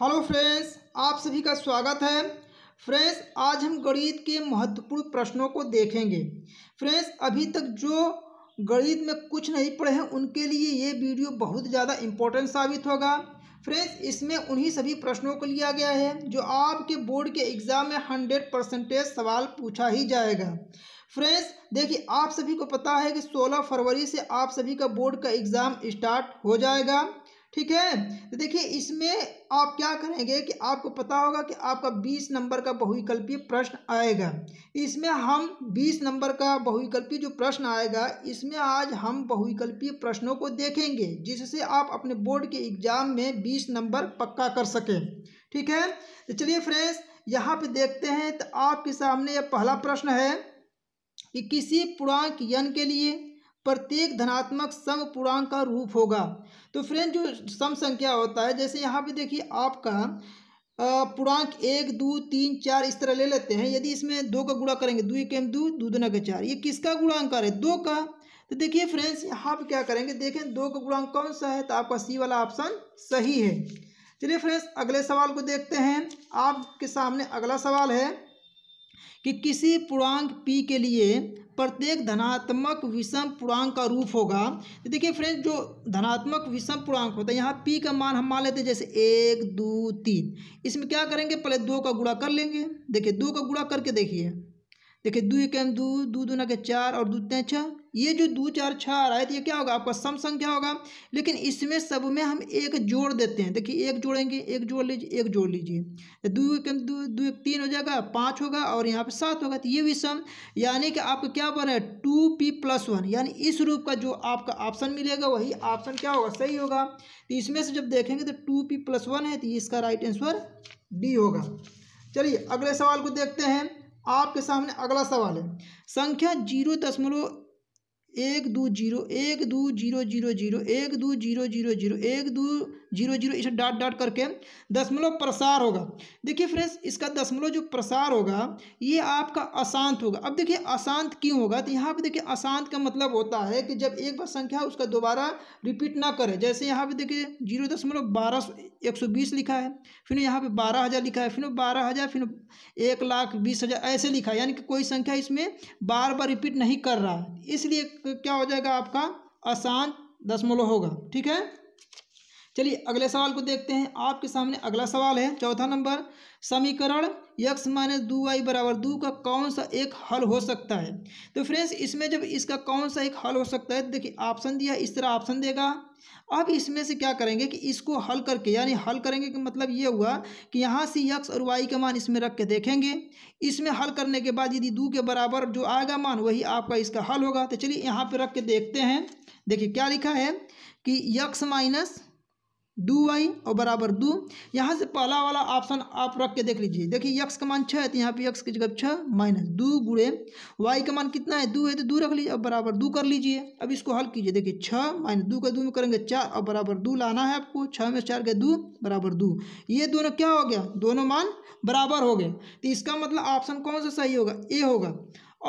hello friends आप सभी का स्वागत है फ्रेंड्स आज हम गणित के महत्वपूर्ण प्रश्नों को देखेंगे फ्रेंड्स अभी तक जो गणित में कुछ नहीं पढ़े हैं उनके लिए ये वीडियो बहुत ज़्यादा इम्पोर्टेंट साबित होगा फ्रेंड्स इसमें उन्हीं सभी प्रश्नों को लिया गया है जो आपके बोर्ड के एग्ज़ाम में हंड्रेड परसेंटेज सवाल पूछा ही जाएगा फ्रेंड्स देखिए आप सभी को पता है कि सोलह फरवरी से आप सभी का बोर्ड का एग्ज़ाम स्टार्ट हो जाएगा ठीक है तो देखिए इसमें आप क्या करेंगे कि आपको पता होगा कि आपका बीस नंबर का बहुविकल्पीय प्रश्न आएगा इसमें हम बीस नंबर का बहुविकल्पीय जो प्रश्न आएगा इसमें आज हम बहुविकल्पीय प्रश्नों को देखेंगे जिससे आप अपने बोर्ड के एग्जाम में बीस नंबर पक्का कर सकें ठीक है तो चलिए फ्रेंड्स यहाँ पर देखते हैं तो आपके सामने यह पहला प्रश्न है कि किसी पूर्णांक यन के लिए प्रत्येक धनात्मक सम पूर्णांक का रूप होगा तो फ्रेंड जो सम संख्या होता है जैसे यहाँ पे देखिए आपका पूर्णांक एक दो तीन चार इस तरह ले लेते हैं यदि इसमें दो का गुणा करेंगे दो एक दो दो दुना के चार ये किसका गुणांकार है दो का तो देखिए फ्रेंड्स यहाँ पे क्या करेंगे देखें दो का गुणांक कौन सा है तो आपका सी वाला ऑप्शन सही है चलिए फ्रेंड्स अगले सवाल को देखते हैं आपके सामने अगला सवाल है कि किसी पूर्णांक पी के लिए प्रत्येक धनात्मक विषम पूर्णांक का रूप होगा तो देखिए फ्रेंड्स जो धनात्मक विषम पूर्णांक होता है यहाँ पी का मान हम मान लेते हैं जैसे एक दो तीन इसमें क्या करेंगे पहले दो का गुड़ा कर लेंगे देखिए दो का गुड़ा करके देखिए देखिए दो एक दो दो दो ना के चार और दो तीन छः ये जो दो चार छः आ रहा है तो ये क्या होगा आपका सम संख्या होगा लेकिन इसमें सब में हम एक जोड़ देते हैं देखिए एक जोड़ेंगे एक जोड़ लीजिए एक जोड़ लीजिए तो दो एक दो, दो एक तीन हो जाएगा पाँच होगा और यहाँ पे सात होगा तो ये भी सम यानी कि आपका क्या बन रहा है टू पी प्लस वन यानी इस रूप का जो आपका ऑप्शन मिलेगा वही ऑप्शन क्या होगा सही होगा तो इसमें से जब देखेंगे तो टू पी प्लस वन है तो इसका राइट आंसर डी होगा चलिए अगले सवाल को देखते हैं आपके सामने अगला सवाल है संख्या जीरो दशमलव एक दो जीरो एक दो जीरो जीरो जीरो एक दो जीरो जीरो जीरो एक दो जीरो जीरो इसे डॉट डॉट करके दशमलव प्रसार होगा देखिए फ्रेंड्स इसका दशमलव जो प्रसार होगा ये आपका अशांत होगा अब देखिए अशांत क्यों होगा तो यहाँ पे देखिए अशांत का मतलब होता है कि जब एक बार संख्या उसका दोबारा रिपीट ना करे जैसे यहाँ पे देखिए जीरो दशमलव बारह एक सौ बीस लिखा है फिर यहाँ पे बारह हज़ार लिखा है फिर बारह हज़ार फिर एक लाख बीस हज़ार ऐसे लिखा है यानी कि कोई संख्या इसमें बार बार रिपीट नहीं कर रहा है इसलिए तो क्या हो जाएगा आपका अशांत दशमलव होगा ठीक है चलिए अगले सवाल को देखते हैं आपके सामने अगला सवाल है चौथा नंबर समीकरण यक्स माइनस दो वाई बराबर दो का कौन सा एक हल हो सकता है तो फ्रेंड्स इसमें जब इसका कौन सा एक हल हो सकता है तो देखिए ऑप्शन दिया इस तरह ऑप्शन देगा अब इसमें से क्या करेंगे कि इसको हल करके यानी हल करेंगे कि मतलब ये हुआ कि यहाँ से यक्स और वाई का मान इसमें रख के देखेंगे इसमें हल करने के बाद यदि दो के बराबर जो आएगा मान वही आपका इसका हल होगा तो चलिए यहाँ पर रख के देखते हैं देखिए क्या लिखा है कि यक्स माइनस दो वाई और बराबर दो यहाँ से पहला वाला ऑप्शन आप रख के देख लीजिए देखिए यक्स का मान छः है तो यहाँ पे यक्स की जगह छः माइनस दो गुड़े वाई का मान कितना है दो है तो दो रख लीजिए अब बराबर दो कर लीजिए अब इसको हल कीजिए देखिए छः माइनस दो का दो में करेंगे चार और बराबर दो लाना है आपको छः में चार का दो बराबर दो ये दोनों क्या हो गया दोनों मान बराबर हो गए तो इसका मतलब ऑप्शन कौन सा सही होगा ए होगा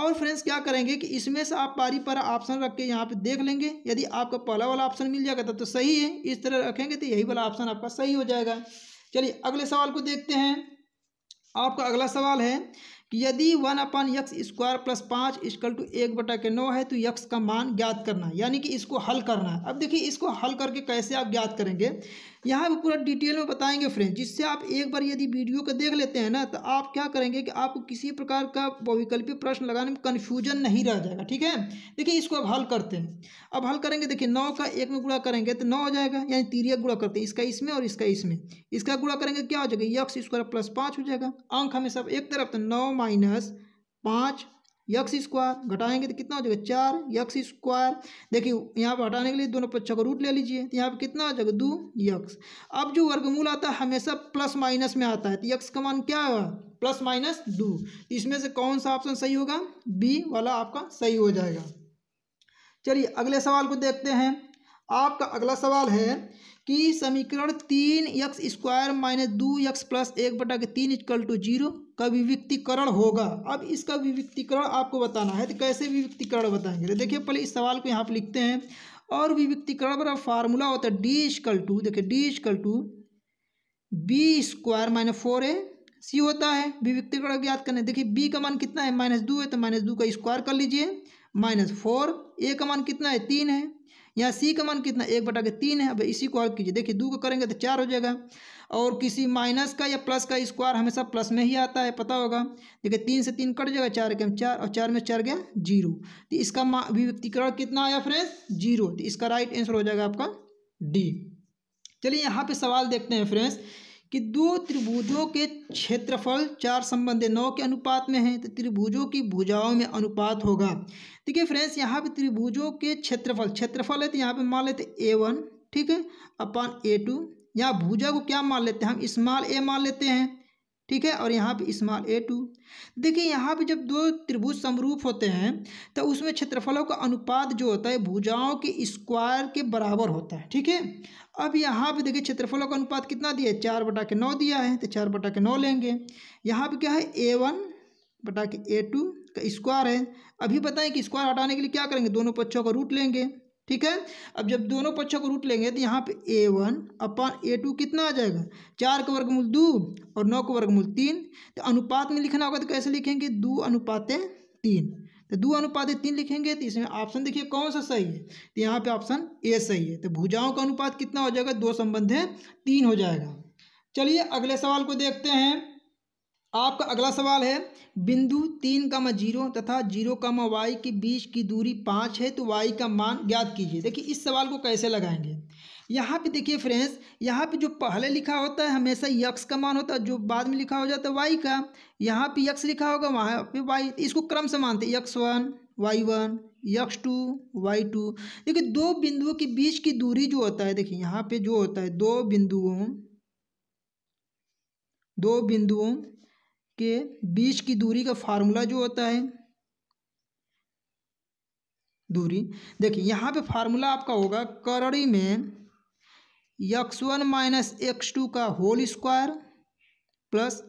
और फ्रेंड्स क्या करेंगे कि इसमें से आप पारी पर ऑप्शन रख के यहाँ पे देख लेंगे यदि आपका पहला वाला ऑप्शन मिल जाएगा तब तो सही है इस तरह रखेंगे तो यही वाला ऑप्शन आपका सही हो जाएगा चलिए अगले सवाल को देखते हैं आपका अगला सवाल है कि यदि one upon x square plus पाँच इजकल टू एक बटा के नौ है तो यक्स का मान ज्ञात करना है यानी कि इसको हल करना है अब देखिए इसको हल करके कैसे आप ज्ञात करेंगे यहाँ पर पूरा डिटेल में बताएंगे फ्रेंड जिससे आप एक बार यदि वीडियो को देख लेते हैं ना तो आप क्या करेंगे कि आपको किसी प्रकार का बहुविकल्पी प्रश्न लगाने में कन्फ्यूजन नहीं रह जाएगा ठीक है देखिए इसको अब हल करते हैं अब हल करेंगे देखिए नौ का एक में गुड़ा करेंगे तो नौ हो जाएगा यानी तीरिया गुड़ा करते हैं इसका इसमें और इसका इसमें इसका गुड़ा करेंगे क्या हो जाएगा यक्स स्क्वायर प्लस पाँच हो जाएगा अंक हमेशा एक तरफ तो नौ माइनस पाँच यक्स स्क्वायर घटाएंगे तो कितना हो जाएगा चार यक्स स्क्वायर देखिए यहाँ पर हटाने के लिए दोनों पक्षों का रूट ले लीजिए तो यहाँ पर कितना हो जाएगा दो यक्स अब जो वर्गमूल आता है हमेशा प्लस माइनस में आता है तो यक्स का मान क्या होगा प्लस माइनस दो इसमें से कौन सा ऑप्शन सही होगा बी वाला आपका सही हो जाएगा चलिए अगले सवाल को देखते हैं आपका अगला सवाल है कि समीकरण तीन यक्स स्क्वायर माइनस दो यक्स प्लस एक बटा के तीन इक्वल टू जीरो का विविक्तिकरण होगा अब इसका विविक्तिकरण आपको बताना है तो कैसे विविक्तिकरण बताएंगे तो देखिए पहले इस सवाल को यहाँ पर लिखते हैं और विविक्तिकरण पर फार्मूला होता है डी इजकल टू देखिए D is equal to B square minus four A C होता है विविक्तिकरण ज्ञात करने देखिए बी का मान कितना है माइनस दो है तो माइनस दो का स्क्वायर कर लीजिए माइनस फोर ए का मान कितना है तीन है यहाँ सी का मान कितना एक बटा के तीन है अब इसी को हल कीजिए देखिए दो को करेंगे तो चार हो जाएगा और किसी माइनस का या प्लस का स्क्वायर हमेशा प्लस में ही आता है पता होगा देखिए तीन से तीन कट जाएगा चार के चार और चार में चार गया जीरो तो इसका अभिव्यक्तिकरण कितना आया फ्रेंड्स जीरो तो इसका राइट आंसर हो जाएगा आपका डी चलिए यहाँ पे सवाल देखते हैं फ्रेंड्स कि दो त्रिभुजों के क्षेत्रफल चार संबंध नौ के अनुपात में हैं तो त्रिभुजों की भुजाओं में अनुपात होगा देखिए फ्रेंड्स यहाँ पे त्रिभुजों के क्षेत्रफल क्षेत्रफल है तो यहाँ पे मान लेते ए वन ठीक है अपन ए टू यहाँ भुजा को क्या मान लेते हैं हम स्मॉल ए मान लेते हैं ठीक है और यहाँ पे स्मॉल ए टू देखिए यहाँ पे जब दो त्रिभुज समरूप होते हैं तो उसमें क्षेत्रफलों का अनुपात जो होता है भुजाओं के स्क्वायर के बराबर होता है ठीक है अब यहाँ पे देखिए क्षेत्रफलों का अनुपात कितना दिया है चार बटा के नौ दिया है तो चार बटा के नौ लेंगे यहाँ पे क्या है ए वन बटा के ए टू का स्क्वायर है अभी बताएं कि स्क्वायर हटाने के लिए क्या करेंगे दोनों पक्षों का रूट लेंगे ठीक है अब जब दोनों पक्षों को रूट लेंगे तो यहाँ पे ए वन अपन ए टू कितना आ जाएगा चार का वर्गमूल दो और नौ का वर्गमूल तीन तो अनुपात में लिखना होगा तो कैसे लिखेंगे दो अनुपातें तीन तो दो अनुपात तीन लिखेंगे तो इसमें ऑप्शन देखिए कौन सा सही है तो यहाँ पे ऑप्शन ए सही है तो भुजाओं का अनुपात कितना हो जाएगा दो संबंध है तीन हो जाएगा चलिए अगले सवाल को देखते हैं आपका अगला सवाल है बिंदु तीन कामा जीरो तथा जीरो कामा वाई के बीच की दूरी पाँच है तो वाई का मान ज्ञात कीजिए देखिए इस सवाल को कैसे लगाएंगे यहाँ पे देखिए फ्रेंड्स यहाँ पे जो पहले लिखा होता है हमेशा यक्स का मान होता है जो बाद में लिखा हो जाता है वाई का यहाँ पे यक्स लिखा होगा वहाँ पे वाई इसको क्रम से मानते x one Y one x two Y two देखिए दो बिंदुओं के बीच की दूरी जो होता है देखिए यहाँ पे जो होता है दो बिंदुओं दो बिंदुओं के बीच की दूरी का फार्मूला जो होता है दूरी देखिए यहाँ पे फार्मूला आपका होगा करड़ी में x one minus x two का whole square plus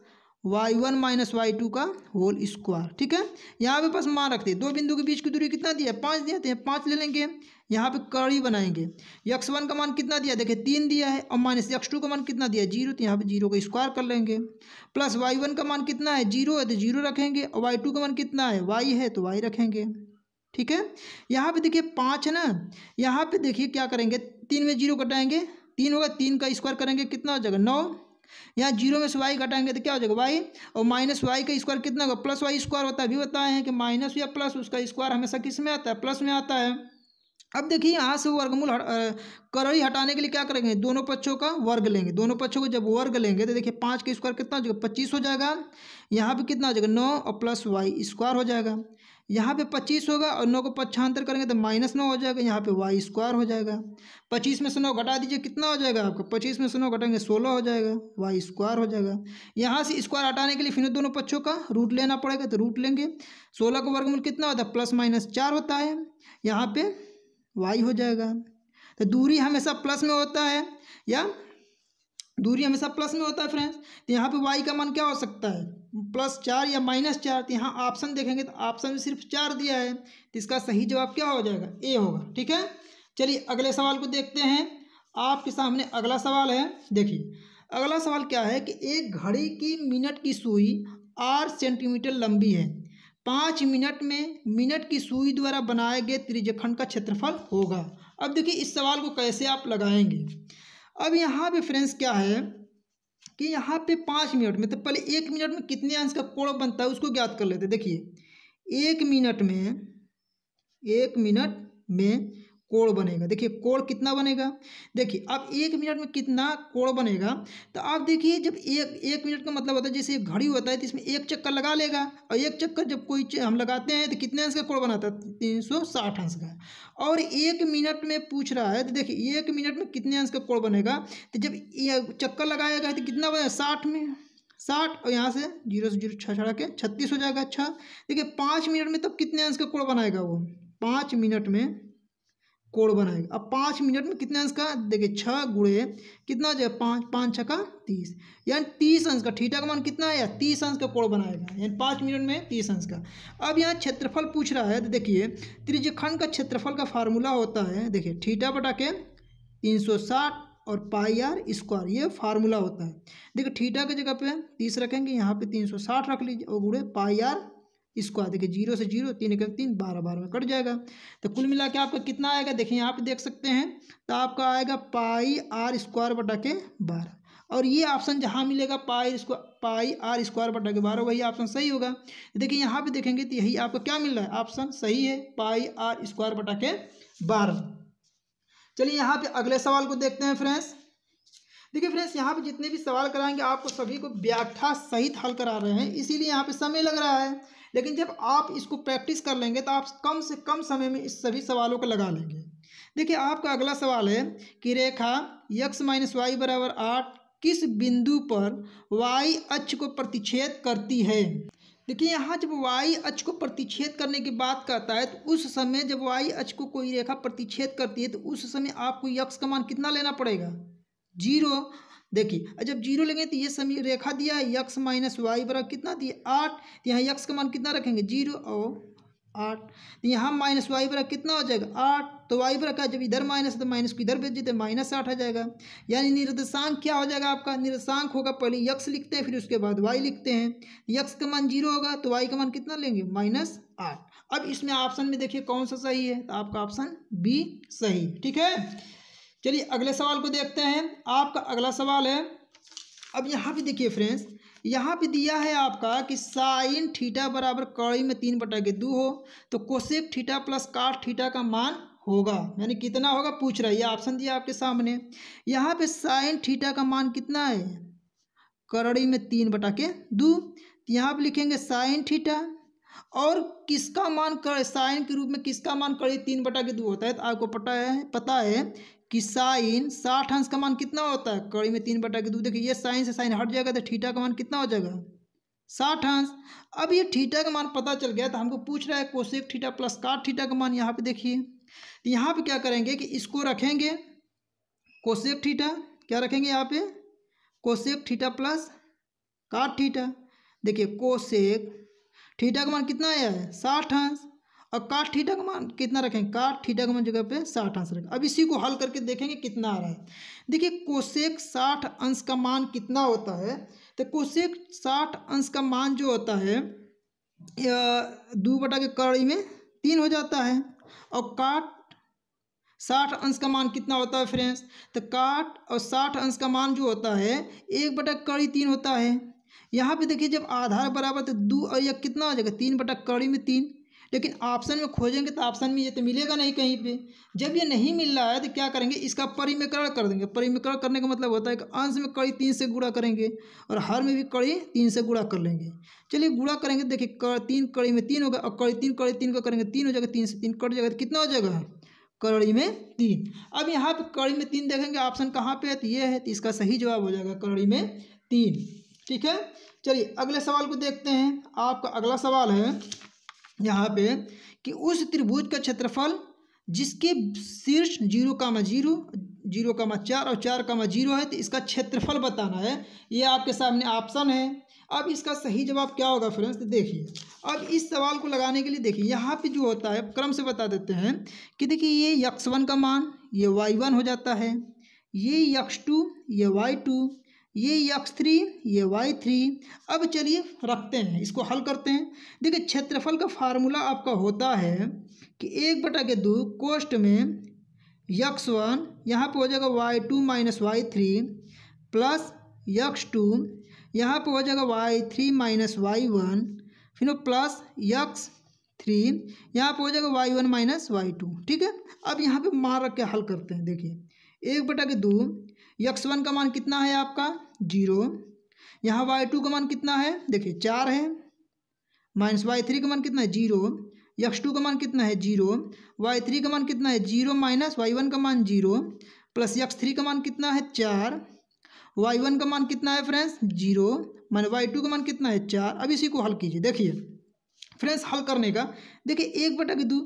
Y one minus Y two का होल स्क्वायर ठीक है यहाँ पे बस मान रखते हैं दो बिंदु के बीच की दूरी कितना दिया है पाँच दिया तो पाँच ले लेंगे यहाँ पे कड़ी बनाएंगे यक्स वन का मान कितना दिया देखिए तीन दिया है और माइनस यक्स टू का मान कितना दिया जीरो तो यहाँ पे जीरो का स्क्वायर कर लेंगे प्लस वाई वन का मान कितना है जीरो है तो जीरो रखेंगे और वाई टू का मान कितना है वाई है तो वाई रखेंगे ठीक है यहाँ पे देखिए पाँच है ना यहाँ पे देखिए क्या करेंगे तीन में जीरो कटाएंगे तीन होगा तीन का स्क्वायर करेंगे कितना हो जाएगा नौ यहाँ जीरो में से वाई घटाएंगे तो क्या हो जाएगा वाई और माइनस वाई का स्क्वायर कितना होगा प्लस वाई स्क्वायर होता है अभी बताए हैं कि माइनस या प्लस उसका स्क्वायर हमेशा किस में आता है प्लस में आता है अब देखिए यहाँ से वर्गमूल हट, करड़ी हटाने के लिए क्या करेंगे दोनों पक्षों का वर्ग लेंगे दोनों पक्षों को जब वर्ग लेंगे तो देखिए पाँच का स्क्वायर कितना हो जाएगा पच्चीस हो जाएगा यहाँ पर कितना हो जाएगा नौ और प्लस वाई स्क्वायर हो जाएगा यहाँ पे पच्चीस होगा और नौ को पक्षांतर करेंगे तो माइनस नौ हो जाएगा यहाँ पे वाई स्क्वायर हो जाएगा पच्चीस में से नौ घटा दीजिए कितना हो जाएगा आपका पच्चीस में से नौ घटाएंगे सोलह हो जाएगा वाई स्क्वायर हो जाएगा यहाँ से स्क्वायर हटाने के लिए फिर दोनों पक्षों का रूट लेना पड़ेगा तो रूट लेंगे सोलह का वर्गमूल कितना होता है प्लस माइनस चार होता है यहाँ पर वाई हो जाएगा तो दूरी हमेशा प्लस में होता है या दूरी हमेशा प्लस में होता है फ्रेंड्स तो यहाँ पे वाई का मान क्या हो सकता है प्लस चार या माइनस चार तो यहाँ ऑप्शन देखेंगे तो ऑप्शन में सिर्फ चार दिया है तो इसका सही जवाब क्या हो जाएगा ए होगा ठीक है चलिए अगले सवाल को देखते हैं आपके सामने अगला सवाल है देखिए अगला सवाल क्या है कि एक घड़ी की मिनट की सुई आठ सेंटीमीटर लंबी है पाँच मिनट में मिनट की सुई द्वारा बनाए गए त्रिजखंड का क्षेत्रफल होगा अब देखिए इस सवाल को कैसे आप लगाएंगे अब यहाँ पे फ्रेंड्स क्या है कि यहाँ पे पाँच मिनट में तो पहले एक मिनट में कितने अंश का कोण बनता है उसको ज्ञात कर लेते देखिए एक मिनट में एक मिनट में कोण बनेगा देखिए कोण कितना बनेगा देखिए अब एक मिनट में कितना कोण बनेगा तो आप देखिए जब एक एक मिनट का मतलब होता है जैसे घड़ी होता है तो इसमें एक चक्कर लगा लेगा और एक चक्कर जब कोई हम लगाते हैं तो कितने अंश का कोण बनाता है तीन सौ साठ अंश का और एक मिनट में पूछ रहा है तो देखिए एक मिनट में कितने अंश का कोण बनेगा तो जब चक्कर लगाएगा तो कितना बनेगा साठ में साठ और यहाँ से जीरो से जीरो छः छड़ा के छत्तीस हो जाएगा अच्छा देखिए पाँच मिनट में तब कितने अंश का कोण बनाएगा वो पाँच मिनट में कोड बनाएगा अब पाँच मिनट में कितने अंश का देखिए छः गुड़े कितना जो है पाँच पाँच छः का तीस यानी तीस अंश का ठीठा का मान कितना है तीस अंश का कोड बनाएगा यानी पाँच मिनट में तीस अंश का अब यहाँ क्षेत्रफल पूछ रहा है तो देखिए त्रिजखंड का क्षेत्रफल का फार्मूला होता है देखिए ठीठा बटा के तीन सौ साठ और पाई आर स्क्वायर ये फार्मूला होता है देखिए ठीठा की जगह पे तीस रखेंगे यहाँ पे तीन सौ साठ रख लीजिए और गुड़े पाई आर इसको आ देखिए जीरो से जीरो तीन एक तीन बारह बारह में कट जाएगा तो कुल मिला के आपका कितना आएगा देखिए आप देख सकते हैं तो आपका आएगा पाई आर स्क्वायर बटा के बारह और ये ऑप्शन जहाँ मिलेगा पाई पाई आर स्क्वायर बटा के बारह वही ऑप्शन सही होगा देखिए यहाँ पे देखेंगे तो यही आपको क्या मिल रहा है ऑप्शन सही है पाई आर स्क्वायर बटा के बारह चलिए यहाँ पे अगले सवाल को देखते हैं फ्रेंड्स देखिए फ्रेंड्स यहाँ पे जितने भी सवाल कराएंगे आपको सभी को व्याख्या सहित हल करा रहे हैं इसीलिए यहाँ पे समय लग रहा है लेकिन जब आप इसको प्रैक्टिस कर लेंगे तो आप कम से कम समय में इस सभी सवालों को लगा लेंगे देखिए आपका अगला सवाल है कि रेखा यक्स माइनस वाई बराबर आठ किस बिंदु पर वाई अक्ष को प्रतिच्छेद करती है देखिए यहाँ जब वाई अक्ष को प्रतिच्छेद करने की बात करता है तो उस समय जब वाई अक्ष को कोई रेखा प्रतिच्छेद करती है तो उस समय आपको यक्स का मान कितना लेना पड़ेगा जीरो देखिए जब जीरो लेंगे तो ये समी रेखा दिया है यक्स माइनस वाई बराबर कितना दिया आठ तो यहाँ यक्स का मान कितना रखेंगे जीरो और आठ तो यहाँ माइनस वाई बराबर कितना हो जाएगा आठ तो वाई बराबर का जब इधर माइनस है तो माइनस को इधर भेज देते माइनस आठ आ जाएगा यानी निर्देशांक क्या हो जाएगा आपका निर्देशांक होगा पहले यक्स लिखते हैं फिर उसके बाद वाई लिखते हैं यक्स का मान जीरो होगा तो वाई का मान कितना लेंगे माइनस आठ अब इसमें ऑप्शन में देखिए कौन सा सही है तो आपका ऑप्शन बी सही ठीक है चलिए अगले सवाल को देखते हैं आपका अगला सवाल है अब यहाँ पे देखिए फ्रेंड्स यहाँ पे दिया है आपका कि साइन थीटा बराबर कड़ी में तीन बटा के दो हो तो cosec theta plus cot theta का मान होगा यानी कितना होगा पूछ रहा है ये ऑप्शन दिया आपके सामने यहाँ पे साइन थीटा का मान कितना है करड़ी में तीन बटा के दो तो यहाँ पे लिखेंगे साइन थीटा और किसका मान कर साइन के रूप में किसका मान कड़ी तीन बटा के दो होता है तो आपको पता है पता है कि साइन साठ अंश का मान कितना होता है कड़ी में तीन बटा के दो देखिए ये साइन से साइन हट जाएगा तो ठीठा का मान कितना हो जाएगा साठ अंश अब ये ठीठा का मान पता चल गया तो हमको पूछ रहा है कोशेक ठीठा प्लस काट ठीठा का मान यहाँ पे देखिए तो यहाँ पे क्या करेंगे कि इसको रखेंगे कोशेक ठीठा क्या रखेंगे यहाँ पे कोशेक ठीठा प्लस काट ठीठा देखिए कोशेक ठीठा का मान कितना आया है साठ अंश और काठ ठीठक मान कितना रखेंगे काट ठीठक मान जगह पे साठ अंश रखें अब इसी को हल करके देखेंगे कितना आ रहा है देखिए कोशेक साठ अंश का मान कितना होता है तो कोशेक साठ अंश का मान जो होता है दो बटा के कड़ी में तीन हो जाता है और काट साठ अंश का मान कितना होता है फ्रेंड्स तो काट और साठ अंश का मान जो होता है एक बटा कड़ी तीन होता है यहाँ पे देखिए जब आधार बराबर तो दो और यह कितना हो जाएगा तीन बटा कड़ी में तीन लेकिन ऑप्शन में खोजेंगे तो ऑप्शन में ये तो मिलेगा नहीं कहीं पे जब ये नहीं मिल रहा है तो क्या करेंगे इसका परिमिकरण कर देंगे परिमिकरण करने का मतलब होता है कि अंश में कड़ी तीन से गुड़ा करेंगे और हर में भी कड़ी तीन से गुड़ा कर लेंगे चलिए गुड़ा करेंगे तो देखिए कर तीन कड़ी में तीन होगा और कड़ी तीन कड़ी तीन का करेंगे तीन हो जाएगा तीन से तीन कट जाएगा तो कितना हो जाएगा कड़ी में तीन अब यहाँ पर कड़ी में तीन देखेंगे ऑप्शन कहाँ पर है तो ये है तो इसका सही जवाब हो जाएगा कड़ी में तीन ठीक है चलिए अगले सवाल को देखते हैं आपका अगला सवाल है यहाँ पे कि उस त्रिभुज का क्षेत्रफल जिसके शीर्ष zero comma zero zero comma चार और चार कामा जीरो है तो इसका क्षेत्रफल बताना है ये आपके सामने ऑप्शन है अब इसका सही जवाब क्या होगा फ्रेंड्स तो देखिए अब इस सवाल को लगाने के लिए देखिए यहाँ पे जो होता है क्रम से बता देते हैं कि देखिए ये यक्स वन का मान ये वाई वन हो जाता है ये यक्स टू ये वाई टू ये यक्स थ्री ये वाई थ्री अब चलिए रखते हैं इसको हल करते हैं देखिए क्षेत्रफल का फार्मूला आपका होता है कि एक बटा के दो कोष्ट में यक्स वन यहाँ पर हो जाएगा y two minus y three plus x two यहाँ पर हो जाएगा y three minus y one फिर प्लस यक्स थ्री यहाँ पर हो जाएगा y one minus Y two ठीक है अब यहाँ पे मार रख के हल करते हैं देखिए एक बटा के दो यक्स वन का मान कितना है आपका जीरो यहाँ वाई टू का मान कितना है देखिए चार है माइनस वाई थ्री का मान कितना है जीरो यक्स टू का मान कितना है जीरो वाई थ्री का मान कितना है जीरो माइनस वाई वन का मान जीरो प्लस यक्स थ्री का मान कितना है चार वाई वन का मान कितना है friends zero minus Y two का मान कितना है चार अब इसी को हल कीजिए देखिए फ्रेंड्स हल करने का देखिए एक बटा के दो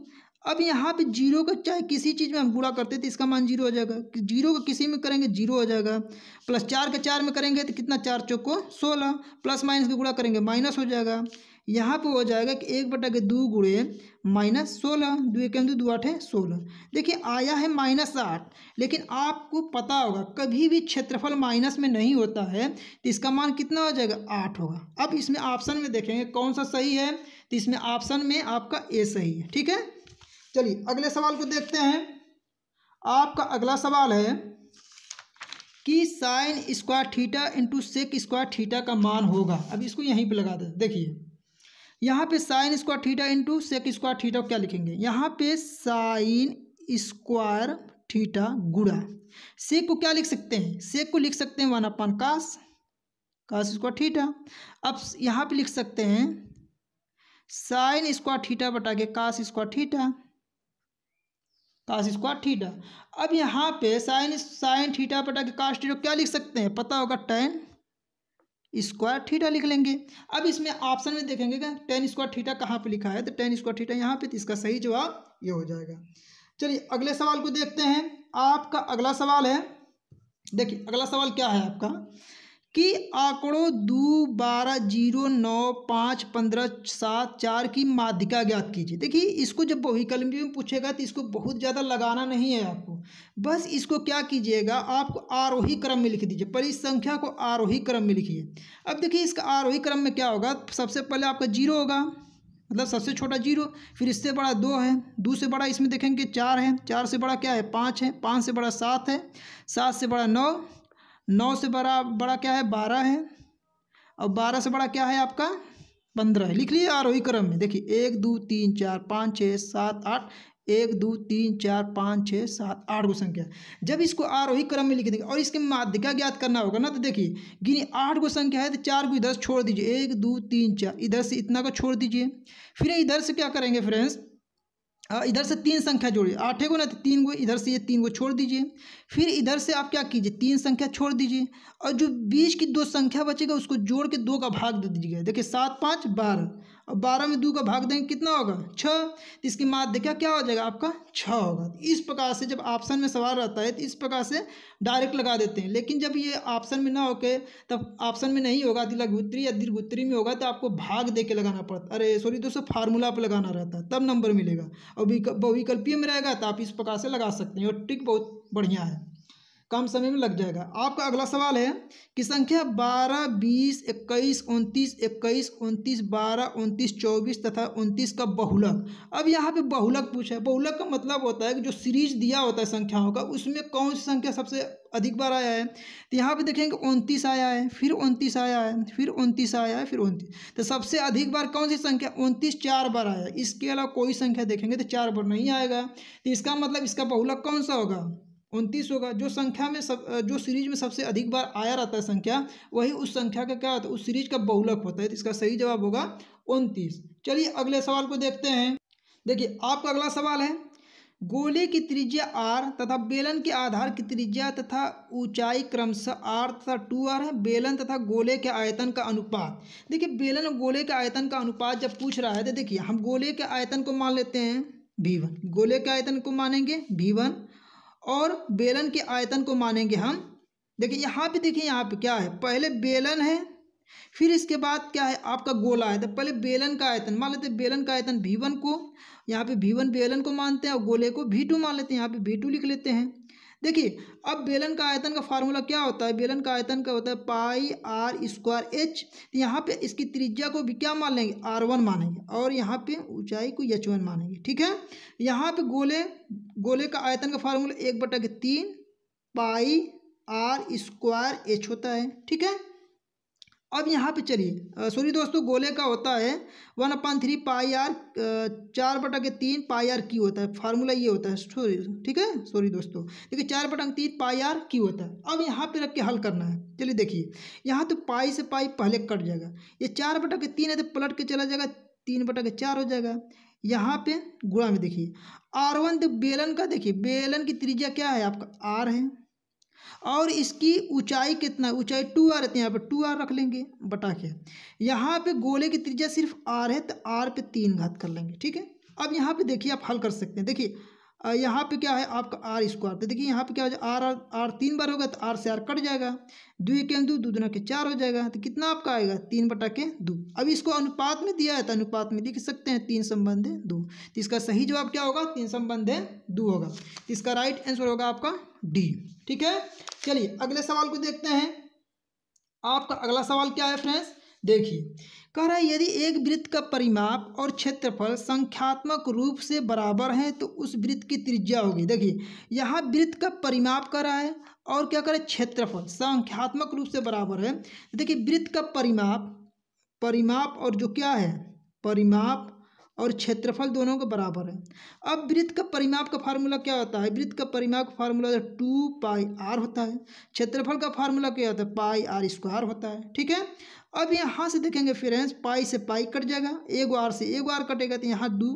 अब यहाँ पे जीरो का चाहे किसी चीज़ में हम गुणा करते तो इसका मान जीरो हो जाएगा जीरो का किसी में करेंगे जीरो हो जाएगा प्लस चार के चार में करेंगे तो कितना चार चौको सोलह प्लस माइनस का गुणा करेंगे माइनस हो जाएगा यहाँ पे हो जाएगा कि एक बटा के दो गुड़े माइनस सोलह दो एक दो आठ है सोलह देखिए आया है माइनस आठ लेकिन आपको पता होगा कभी भी क्षेत्रफल माइनस में नहीं होता है तो इसका मान कितना हो जाएगा आठ होगा अब इसमें ऑप्शन में देखेंगे कौन सा सही है तो इसमें ऑप्शन में आपका ए सही है ठीक है चलिए अगले सवाल को देखते हैं आपका अगला सवाल है कि sine square theta into sec square theta का मान होगा अब इसको यहीं पे लगा दें देखिए यहाँ पे sine square theta into sec square theta क्या लिखेंगे यहाँ पे साइन स्क्वायर थीटा गुड़ा सेक को क्या लिख सकते हैं सेक को लिख सकते हैं one upon cos cos square theta अब यहाँ पे लिख सकते हैं साइन स्क्वायर थीटा बटा के cos square theta cos square theta अब यहाँ पे साइन साइन थीटा पटा के काश थीटा क्या लिख सकते हैं पता होगा टेन स्क्वायर थीटा लिख लेंगे अब इसमें ऑप्शन में देखेंगे क्या टेन स्क्वायर थीटा कहाँ पे लिखा है तो टेन स्क्वायर थीटा यहाँ पे तो इसका सही जवाब ये हो जाएगा चलिए अगले सवाल को देखते हैं आपका अगला सवाल है देखिए अगला सवाल क्या है आपका कि आंकड़ों दो बारह जीरो नौ पाँच पंद्रह सात चार की माध्यिका ज्ञात कीजिए देखिए इसको जब बहुविकल्पी में पूछेगा तो इसको बहुत ज़्यादा लगाना नहीं है आपको बस इसको क्या कीजिएगा आपको आरोही क्रम में लिख दीजिए पर इस संख्या को आरोही क्रम में लिखिए अब देखिए इसका आरोही क्रम में क्या होगा सबसे पहले आपका जीरो होगा मतलब सबसे छोटा जीरो फिर इससे बड़ा दो है दो से बड़ा इसमें देखेंगे चार है चार से बड़ा क्या है पाँच है पाँच से बड़ा सात है सात से बड़ा नौ नौ से बड़ा बड़ा क्या है बारह है और बारह से बड़ा क्या है आपका पंद्रह है लिख लीजिए आरोही क्रम में देखिए एक दो तीन चार पाँच छः सात आठ एक दो तीन चार पाँच छः सात आठ गो संख्या जब इसको आरोही क्रम में लिख देंगे और इसके माध्यिका ज्ञात करना होगा ना तो देखिए गिनी आठ गो संख्या है तो चार को इधर छोड़ दीजिए एक दो तीन चार इधर से इतना को छोड़ दीजिए फिर इधर से क्या करेंगे फ्रेंड्स हाँ, इधर से तीन संख्या जोड़िए आठे को ना तो तीन को इधर से ये तीन को छोड़ दीजिए फिर इधर से आप क्या कीजिए तीन संख्या छोड़ दीजिए और जो बीच की दो संख्या बचेगा उसको जोड़ के दो का भाग दे दीजिएगा देखिए सात पाँच बारह और बारह में दो का भाग देंगे कितना होगा छः तो इसकी माध्य क्या क्या हो जाएगा आपका छः होगा तो इस प्रकार से जब ऑप्शन में सवाल रहता है तो इस प्रकार से डायरेक्ट लगा देते हैं लेकिन जब ये ऑप्शन में ना होके तब ऑप्शन में नहीं होगा दिलागुत्री या दीर्घुत्री में होगा तो आपको भाग दे के लगाना पड़ता अरे सॉरी दोस्तों फार्मूला पर लगाना रहता है तब नंबर मिलेगा और बहुविकल्पीय में रहेगा तो आप इस प्रकार से लगा सकते हैं और ट्रिक बहुत बढ़िया है कम समय में लग जाएगा आपका अगला सवाल है कि संख्या बारह बीस इक्कीस उनतीस इक्कीस उनतीस बारह उनतीस चौबीस तथा उनतीस का बहुलक अब यहाँ पे बहुलक पूछा है बहुलक का मतलब होता है कि जो सीरीज दिया होता है संख्याओं का उसमें कौन सी संख्या सबसे अधिक बार आया है तो यहाँ पे देखेंगे उनतीस आया है फिर उनतीस आया है फिर उनतीस आया है फिर उनतीस तो सबसे अधिक बार कौन सी संख्या उनतीस चार बार आया है इसके अलावा कोई संख्या देखेंगे तो चार बार नहीं आएगा तो इसका मतलब इसका बहुलक कौन सा होगा उनतीस होगा जो संख्या में सब जो सीरीज में सबसे अधिक बार आया रहता है संख्या वही उस संख्या का क्या होता है उस सीरीज का बहुलक होता है तो इसका सही जवाब होगा उनतीस चलिए अगले सवाल को देखते हैं देखिए आपका अगला सवाल है गोले की त्रिज्या आर तथा बेलन के आधार की त्रिज्या तथा ऊंचाई क्रमशः आर तथा टू आर है बेलन तथा गोले के आयतन का अनुपात देखिए बेलन और गोले के आयतन का अनुपात जब पूछ रहा है तो देखिए हम गोले के आयतन को मान लेते हैं भी गोले के आयतन को मानेंगे भी और बेलन के आयतन को मानेंगे हम देखिए यहाँ पे देखिए यहाँ पे क्या है पहले बेलन है फिर इसके बाद क्या है आपका गोला तो पहले बेलन का आयतन मान लेते हैं बेलन का आयतन भी वन को यहाँ पे भी वन बेलन को मानते हैं और गोले को भी टू मान लेते हैं यहाँ पे भी टू लिख लेते हैं देखिए अब बेलन का आयतन का फार्मूला क्या होता है बेलन का आयतन का होता है पाई आर स्क्वायर एच तो यहाँ पे इसकी त्रिज्या को भी क्या मान लेंगे आर वन मानेंगे और यहाँ पे ऊंचाई को एच वन मानेंगे ठीक है यहाँ पे गोले गोले का आयतन का फार्मूला एक बटा के तीन पाई आर स्क्वायर एच होता है ठीक है अब यहाँ पे चलिए सॉरी दोस्तों गोले का होता है one upon three pi r चार बटा के तीन पाई आर क्यू होता है फार्मूला ये होता है सॉरी ठीक है सॉरी दोस्तों देखिए चार बटा के तीन पाई आर क्यू होता है अब यहाँ पे रख के हल करना है चलिए देखिए यहाँ तो पाई से पाई पहले कट जाएगा ये चार बटा के तीन है तो पलट के चला जाएगा तीन बटा के चार हो जाएगा यहाँ पे गुणा में देखिए आर वन तो बेलन का देखिए बेलन की त्रिज्या क्या है आपका आर है और इसकी ऊंचाई कितना ऊंचाई टू आर रहती है यहाँ पर टू आर रख लेंगे बटा के यहाँ पे गोले की त्रिज्या सिर्फ आर है तो आर पे तीन घात कर लेंगे ठीक है अब यहाँ पे देखिए आप हल कर सकते हैं देखिए यहाँ पे क्या है आपका आर स्क्वायर तो देखिए यहाँ पे क्या हो जाए आर आर आर तीन बार होगा तो आर से आर कट जाएगा दो एक दो दो दुना के चार हो जाएगा तो कितना आपका आएगा तीन बटा के दो अब इसको अनुपात में दिया है तो अनुपात में लिख सकते हैं तीन संबंध है दो तो इसका सही जवाब क्या होगा तीन संबंध है दो होगा तो इसका राइट आंसर होगा आपका डी ठीक है चलिए अगले सवाल को देखते हैं आपका अगला सवाल क्या है फ्रेंड्स देखिए कह रहा है यदि एक वृत्त का परिमाप और क्षेत्रफल संख्यात्मक रूप से बराबर हैं तो उस वृत्त की त्रिज्या होगी देखिए यहाँ वृत्त का परिमाप कर रहा है और क्या करें क्षेत्रफल संख्यात्मक रूप से बराबर है देखिए वृत्त का परिमाप परिमाप और जो क्या है परिमाप और क्षेत्रफल दोनों के बराबर है अब वृत्त का परिमाप का फार्मूला क्या होता है वृत्त का परिमाप का फार्मूला टू पाई आर होता है क्षेत्रफल का फार्मूला क्या होता है पाई आर स्क्वायर होता है ठीक है अब यहाँ से देखेंगे फ्रेंड्स पाई से पाई कट जाएगा एक आर से एक आर कटेगा तो यहाँ दो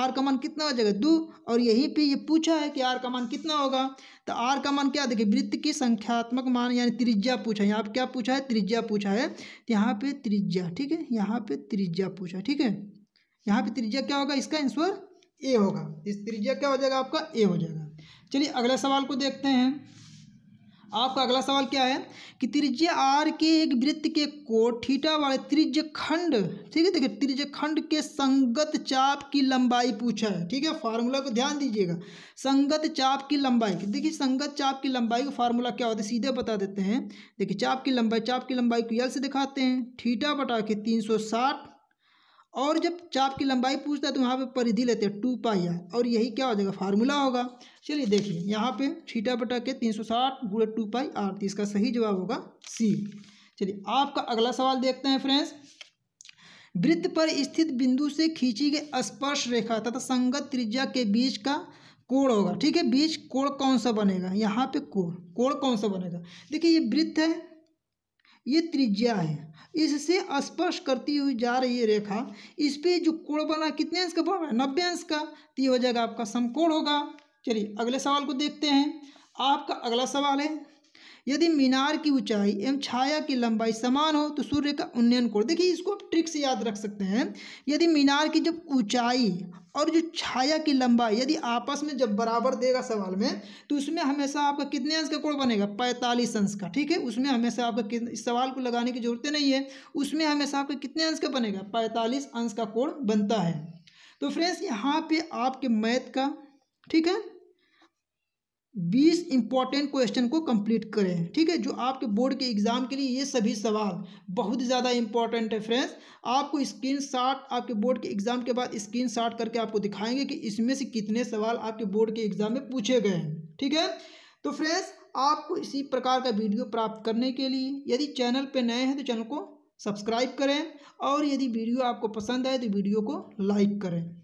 आर का मान कितना हो जाएगा दो और यहीं पे ये पूछा है कि आर का मान कितना होगा तो आर का मान क्या देखिए वृत्त की संख्यात्मक मान यानी त्रिज्या पूछा है यहाँ पर क्या पूछा है त्रिज्या पूछा है तो यहाँ पे त्रिज्या ठीक है यहाँ पे त्रिज्या पूछा ठीक है यहाँ पे त्रिज्या क्या होगा इसका आंसर ए होगा इस त्रिज्या क्या हो जाएगा आपका ए हो जाएगा चलिए अगले सवाल को देखते हैं आपका अगला सवाल क्या है कि त्रिज्य आर के एक वृत्त के को ठीटा वाले त्रिज्य खंड ठीक है देखिए त्रिज्य खंड के संगत चाप की लंबाई पूछा है ठीक है फार्मूला को ध्यान दीजिएगा संगत चाप की लंबाई देखिए संगत चाप की लंबाई का फार्मूला क्या होता है सीधे बता देते हैं देखिए चाप की लंबाई चाप की लंबाई को यल से दिखाते हैं ठीटा बटा के तीन सौ साठ और जब चाप की लंबाई पूछता है तो वहाँ पे परिधि लेते हैं टू पाई आर और यही क्या हो जाएगा फार्मूला होगा चलिए देखिए यहाँ पे छीटा बटा के तीन सौ साठ गुड़े टू पाई आर तो इसका सही जवाब होगा सी चलिए आपका अगला सवाल देखते हैं फ्रेंड्स वृत्त पर स्थित बिंदु से खींची गई स्पर्श रेखा तथा संगत त्रिज्या के बीच का कोण होगा ठीक है बीच कोण कौन सा बनेगा यहाँ पे कोण कोण कौन सा बनेगा देखिए ये वृत्त है ये त्रिज्या है इससे स्पर्श करती हुई जा रही है रेखा इस पर जो कोण बना कितने अंश का बना रहा है नब्बे अंश का तो ये हो जाएगा आपका समकोण होगा चलिए अगले सवाल को देखते हैं आपका अगला सवाल है यदि मीनार की ऊंचाई एवं छाया की लंबाई समान हो तो सूर्य का उन्नयन कोण देखिए इसको आप ट्रिक से याद रख सकते हैं यदि मीनार की जब ऊंचाई और जो छाया की लंबाई यदि आपस में जब बराबर देगा सवाल में तो उसमें हमेशा आपका कितने अंश का कोण बनेगा पैंतालीस अंश का ठीक है उसमें हमेशा आपका इस सवाल को लगाने की जरूरत नहीं है उसमें हमेशा आपका कितने अंश का बनेगा पैंतालीस अंश का कोण बनता है तो फ्रेंड्स यहाँ पे आपके मैथ का ठीक है बीस इंपॉर्टेंट क्वेश्चन को कंप्लीट करें ठीक है जो आपके बोर्ड के एग्ज़ाम के लिए ये सभी सवाल बहुत ज़्यादा इंपॉर्टेंट है फ्रेंड्स आपको स्क्रीन शॉट आपके बोर्ड के एग्ज़ाम के बाद स्क्रीन शॉट करके आपको दिखाएंगे कि इसमें से कितने सवाल आपके बोर्ड के एग्ज़ाम में पूछे गए हैं ठीक है तो फ्रेंड्स आपको इसी प्रकार का वीडियो प्राप्त करने के लिए यदि चैनल पर नए हैं तो चैनल को सब्सक्राइब करें और यदि वीडियो आपको पसंद आए तो वीडियो को लाइक करें